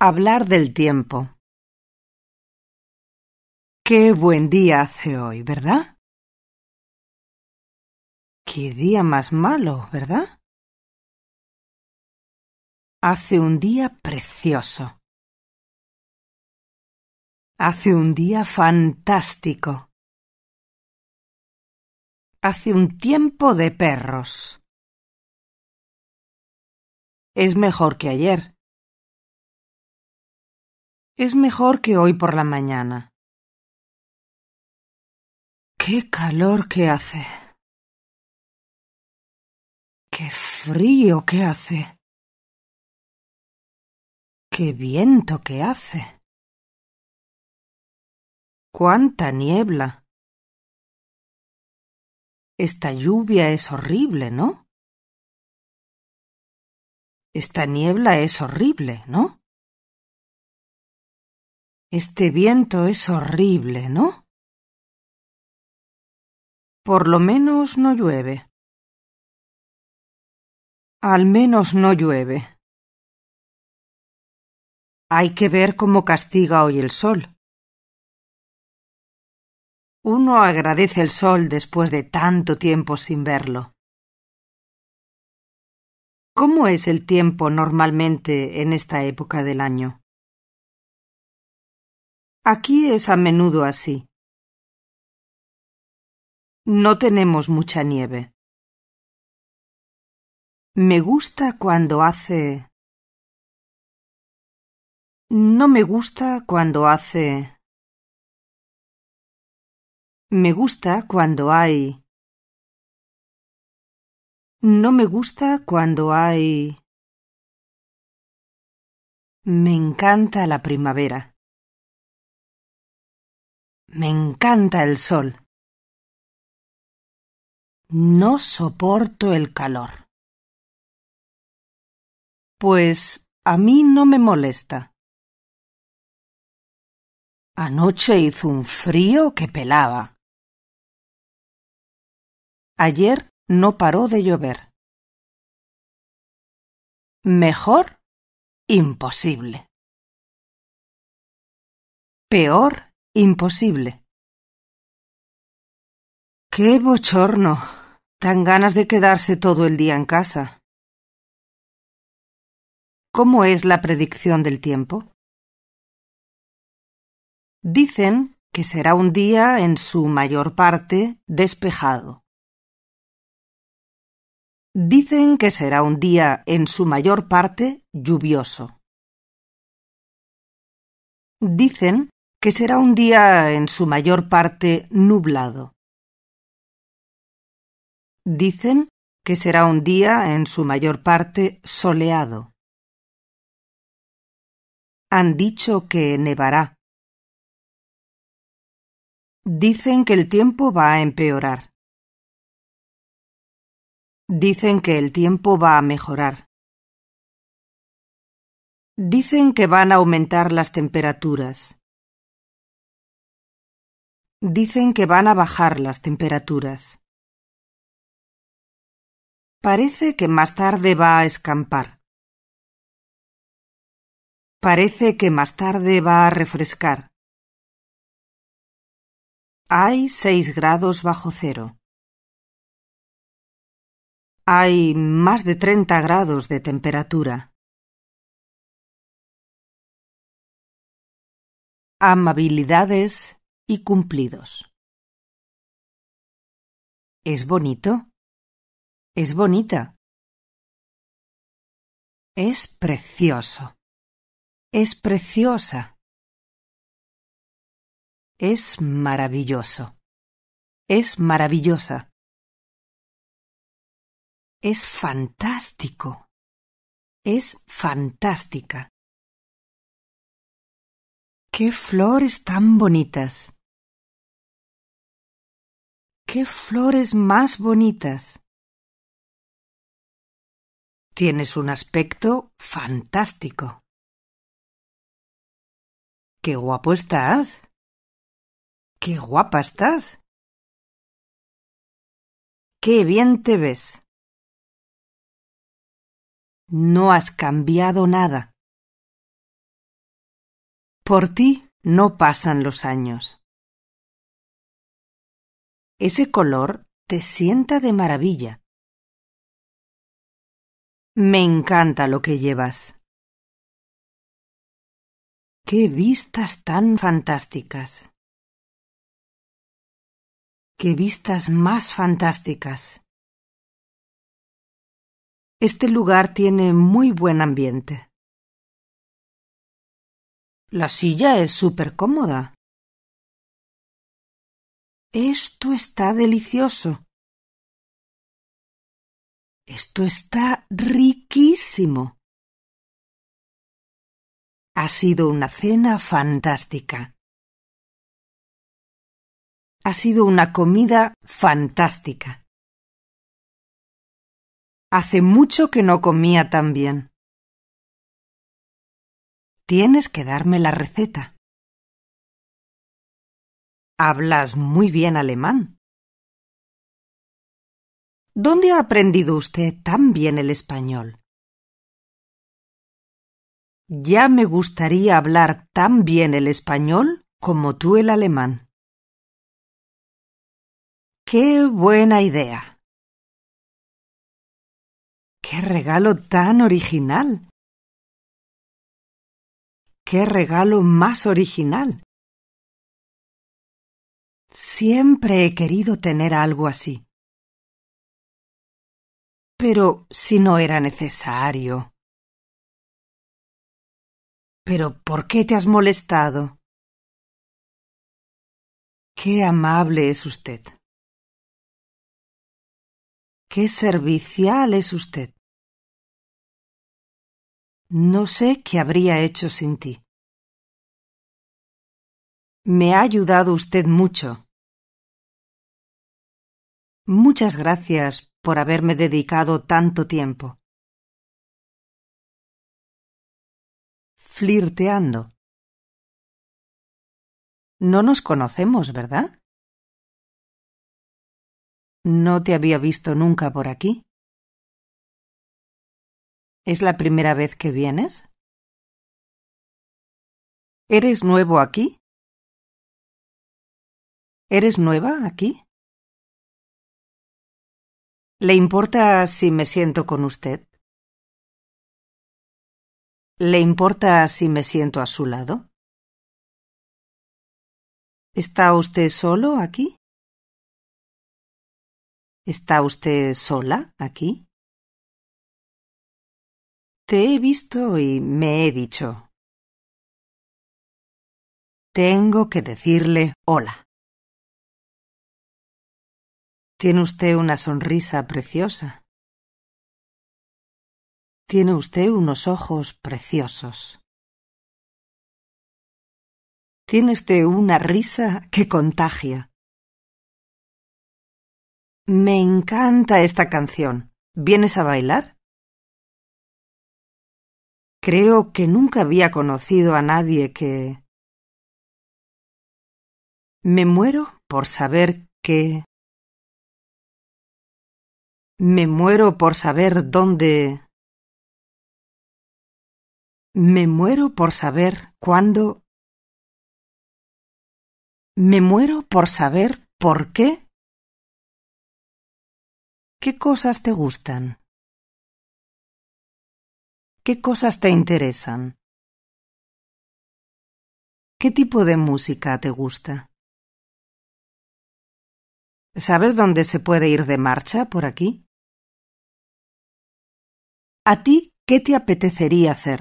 Hablar del tiempo. Qué buen día hace hoy, ¿verdad? Qué día más malo, ¿verdad? Hace un día precioso. Hace un día fantástico. Hace un tiempo de perros. Es mejor que ayer. Es mejor que hoy por la mañana. ¡Qué calor que hace! ¡Qué frío que hace! ¡Qué viento que hace! ¡Cuánta niebla! Esta lluvia es horrible, ¿no? Esta niebla es horrible, ¿no? Este viento es horrible, ¿no? Por lo menos no llueve. Al menos no llueve. Hay que ver cómo castiga hoy el sol. Uno agradece el sol después de tanto tiempo sin verlo. ¿Cómo es el tiempo normalmente en esta época del año? Aquí es a menudo así. No tenemos mucha nieve. Me gusta cuando hace... No me gusta cuando hace... Me gusta cuando hay... No me gusta cuando hay... Me encanta la primavera. Me encanta el sol. No soporto el calor. Pues a mí no me molesta. Anoche hizo un frío que pelaba. Ayer no paró de llover. Mejor, imposible. Peor, Imposible. ¡Qué bochorno! Tan ganas de quedarse todo el día en casa. ¿Cómo es la predicción del tiempo? Dicen que será un día en su mayor parte despejado. Dicen que será un día en su mayor parte lluvioso. Dicen que será un día en su mayor parte nublado. Dicen que será un día en su mayor parte soleado. Han dicho que nevará. Dicen que el tiempo va a empeorar. Dicen que el tiempo va a mejorar. Dicen que van a aumentar las temperaturas. Dicen que van a bajar las temperaturas. Parece que más tarde va a escampar. Parece que más tarde va a refrescar. Hay seis grados bajo cero. Hay más de 30 grados de temperatura. Amabilidades y cumplidos. ¿Es bonito? ¿Es bonita? Es precioso. Es preciosa. Es maravilloso. Es maravillosa. Es fantástico. Es fantástica. ¡Qué flores tan bonitas! ¡Qué flores más bonitas! Tienes un aspecto fantástico. ¡Qué guapo estás! ¡Qué guapa estás! ¡Qué bien te ves! No has cambiado nada. Por ti no pasan los años. Ese color te sienta de maravilla. Me encanta lo que llevas. ¡Qué vistas tan fantásticas! ¡Qué vistas más fantásticas! Este lugar tiene muy buen ambiente. La silla es súper cómoda. Esto está delicioso. Esto está riquísimo. Ha sido una cena fantástica. Ha sido una comida fantástica. Hace mucho que no comía tan bien. Tienes que darme la receta. Hablas muy bien alemán. ¿Dónde ha aprendido usted tan bien el español? Ya me gustaría hablar tan bien el español como tú el alemán. ¡Qué buena idea! ¡Qué regalo tan original! ¡Qué regalo más original! Siempre he querido tener algo así. Pero si no era necesario. Pero ¿por qué te has molestado? Qué amable es usted. Qué servicial es usted. No sé qué habría hecho sin ti. Me ha ayudado usted mucho. Muchas gracias por haberme dedicado tanto tiempo. Flirteando. No nos conocemos, ¿verdad? No te había visto nunca por aquí. ¿Es la primera vez que vienes? ¿Eres nuevo aquí? ¿Eres nueva aquí? ¿Le importa si me siento con usted? ¿Le importa si me siento a su lado? ¿Está usted solo aquí? ¿Está usted sola aquí? Te he visto y me he dicho. Tengo que decirle hola. Tiene usted una sonrisa preciosa. Tiene usted unos ojos preciosos. Tiene usted una risa que contagia. Me encanta esta canción. ¿Vienes a bailar? Creo que nunca había conocido a nadie que... Me muero por saber que... Me muero por saber dónde... Me muero por saber cuándo... Me muero por saber por qué. ¿Qué cosas te gustan? ¿Qué cosas te interesan? ¿Qué tipo de música te gusta? ¿Sabes dónde se puede ir de marcha por aquí? ¿A ti qué te apetecería hacer?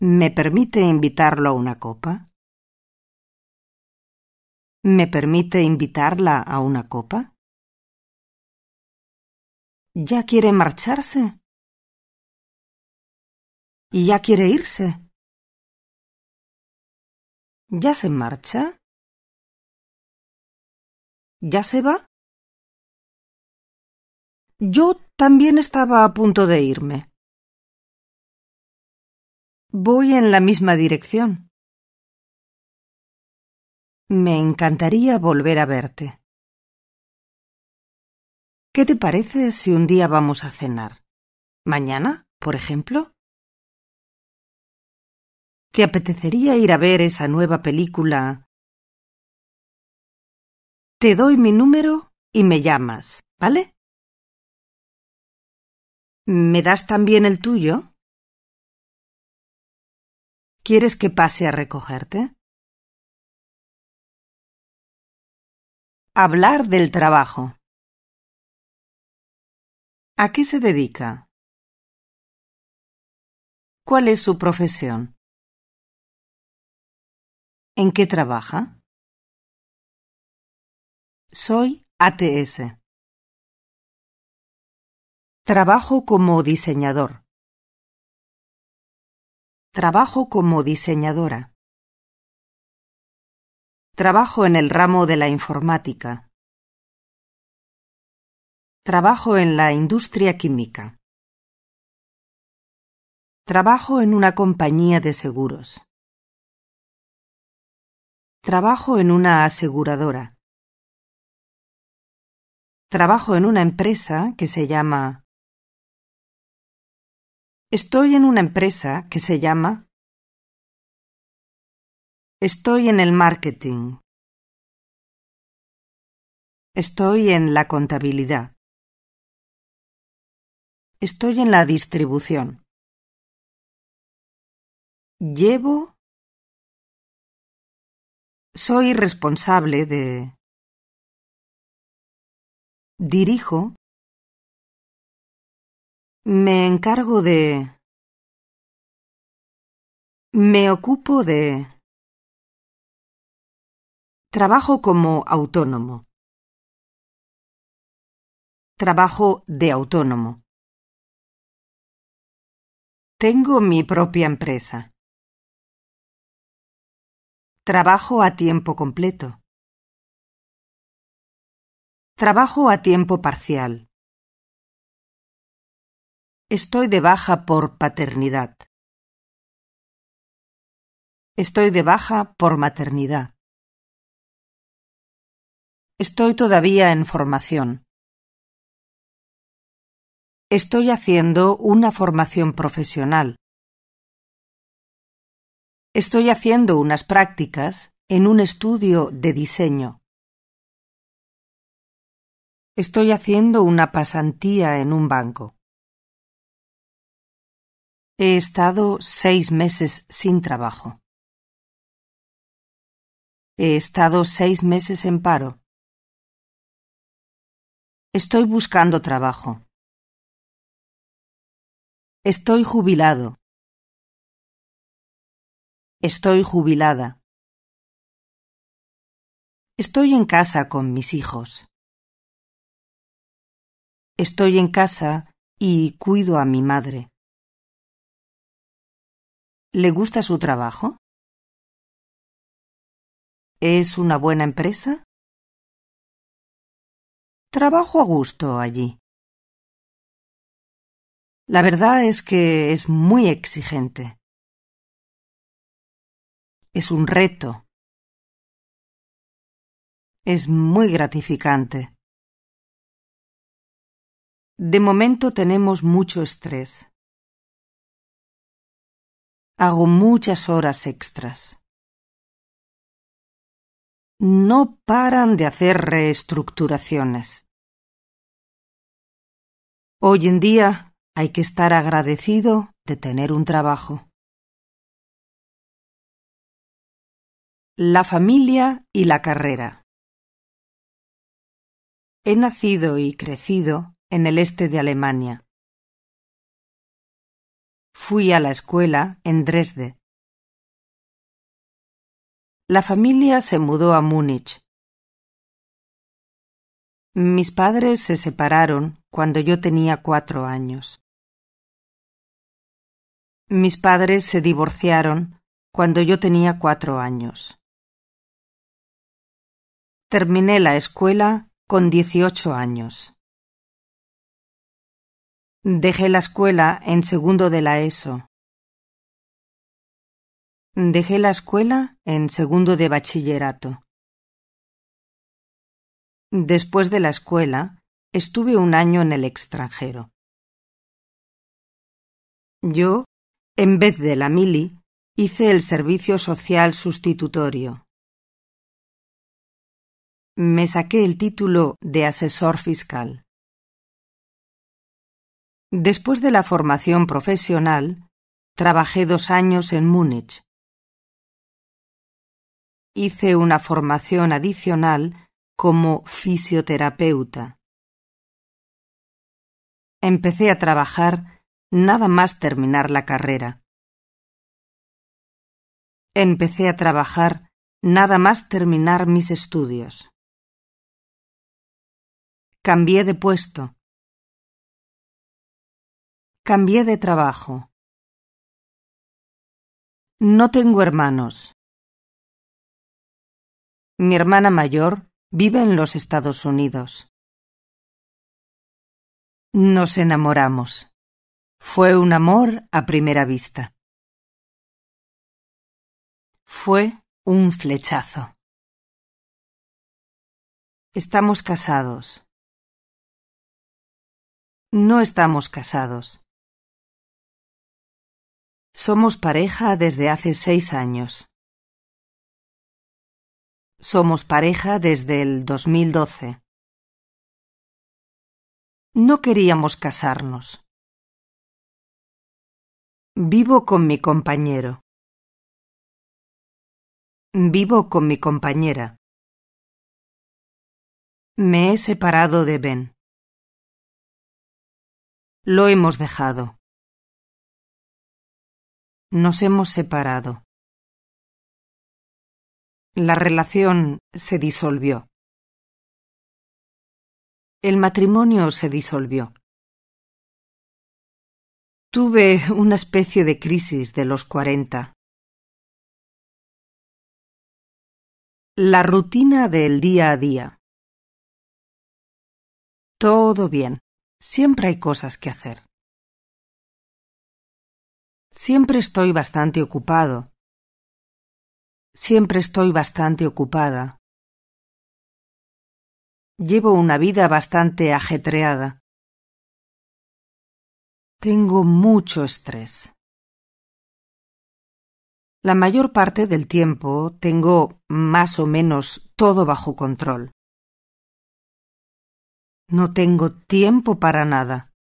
¿Me permite invitarlo a una copa? ¿Me permite invitarla a una copa? ¿Ya quiere marcharse? ya quiere irse? ¿Ya se marcha? ¿Ya se va? Yo también estaba a punto de irme. Voy en la misma dirección. Me encantaría volver a verte. ¿Qué te parece si un día vamos a cenar? ¿Mañana, por ejemplo? ¿Te apetecería ir a ver esa nueva película? Te doy mi número y me llamas, ¿vale? ¿Me das también el tuyo? ¿Quieres que pase a recogerte? Hablar del trabajo. ¿A qué se dedica? ¿Cuál es su profesión? ¿En qué trabaja? Soy ATS. Trabajo como diseñador. Trabajo como diseñadora. Trabajo en el ramo de la informática. Trabajo en la industria química. Trabajo en una compañía de seguros. Trabajo en una aseguradora. Trabajo en una empresa que se llama Estoy en una empresa que se llama... Estoy en el marketing. Estoy en la contabilidad. Estoy en la distribución. Llevo... Soy responsable de... Dirijo... Me encargo de... Me ocupo de... Trabajo como autónomo. Trabajo de autónomo. Tengo mi propia empresa. Trabajo a tiempo completo. Trabajo a tiempo parcial. Estoy de baja por paternidad. Estoy de baja por maternidad. Estoy todavía en formación. Estoy haciendo una formación profesional. Estoy haciendo unas prácticas en un estudio de diseño. Estoy haciendo una pasantía en un banco. He estado seis meses sin trabajo. He estado seis meses en paro. Estoy buscando trabajo. Estoy jubilado. Estoy jubilada. Estoy en casa con mis hijos. Estoy en casa y cuido a mi madre. ¿Le gusta su trabajo? ¿Es una buena empresa? Trabajo a gusto allí. La verdad es que es muy exigente. Es un reto. Es muy gratificante. De momento tenemos mucho estrés. Hago muchas horas extras. No paran de hacer reestructuraciones. Hoy en día hay que estar agradecido de tener un trabajo. La familia y la carrera. He nacido y crecido en el este de Alemania. Fui a la escuela en Dresde. La familia se mudó a Múnich. Mis padres se separaron cuando yo tenía cuatro años. Mis padres se divorciaron cuando yo tenía cuatro años. Terminé la escuela con dieciocho años. Dejé la escuela en segundo de la ESO. Dejé la escuela en segundo de bachillerato. Después de la escuela, estuve un año en el extranjero. Yo, en vez de la mili, hice el servicio social sustitutorio. Me saqué el título de asesor fiscal. Después de la formación profesional, trabajé dos años en Múnich. Hice una formación adicional como fisioterapeuta. Empecé a trabajar nada más terminar la carrera. Empecé a trabajar nada más terminar mis estudios. Cambié de puesto Cambié de trabajo. No tengo hermanos. Mi hermana mayor vive en los Estados Unidos. Nos enamoramos. Fue un amor a primera vista. Fue un flechazo. Estamos casados. No estamos casados. Somos pareja desde hace seis años. Somos pareja desde el 2012. No queríamos casarnos. Vivo con mi compañero. Vivo con mi compañera. Me he separado de Ben. Lo hemos dejado. Nos hemos separado. La relación se disolvió. El matrimonio se disolvió. Tuve una especie de crisis de los cuarenta. La rutina del día a día. Todo bien. Siempre hay cosas que hacer. Siempre estoy bastante ocupado. Siempre estoy bastante ocupada. Llevo una vida bastante ajetreada. Tengo mucho estrés. La mayor parte del tiempo tengo más o menos todo bajo control. No tengo tiempo para nada.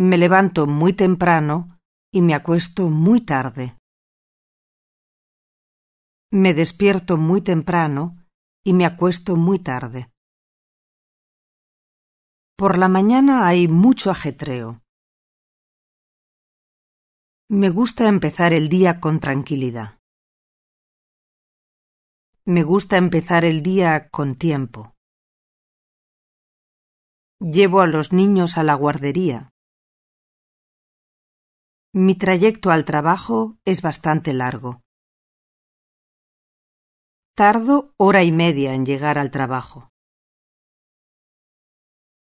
Me levanto muy temprano y me acuesto muy tarde. Me despierto muy temprano y me acuesto muy tarde. Por la mañana hay mucho ajetreo. Me gusta empezar el día con tranquilidad. Me gusta empezar el día con tiempo. Llevo a los niños a la guardería. Mi trayecto al trabajo es bastante largo. Tardo hora y media en llegar al trabajo.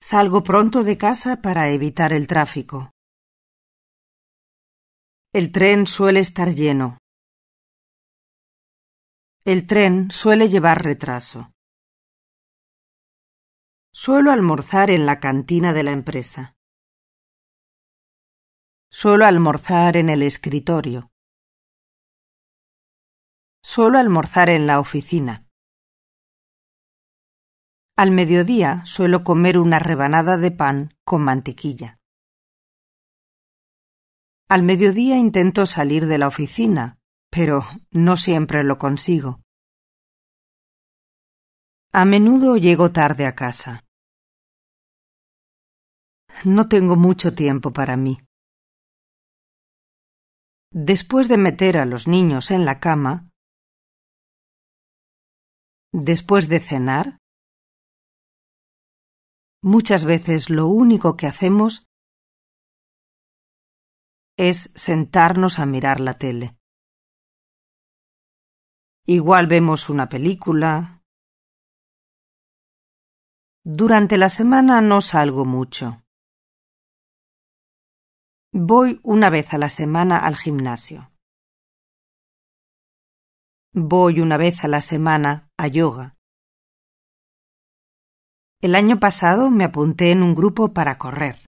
Salgo pronto de casa para evitar el tráfico. El tren suele estar lleno. El tren suele llevar retraso. Suelo almorzar en la cantina de la empresa. Suelo almorzar en el escritorio. Suelo almorzar en la oficina. Al mediodía suelo comer una rebanada de pan con mantequilla. Al mediodía intento salir de la oficina, pero no siempre lo consigo. A menudo llego tarde a casa. No tengo mucho tiempo para mí. Después de meter a los niños en la cama, después de cenar, muchas veces lo único que hacemos es sentarnos a mirar la tele. Igual vemos una película. Durante la semana no salgo mucho. Voy una vez a la semana al gimnasio. Voy una vez a la semana a yoga. El año pasado me apunté en un grupo para correr.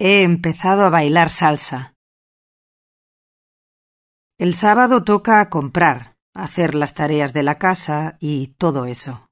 He empezado a bailar salsa. El sábado toca comprar, hacer las tareas de la casa y todo eso.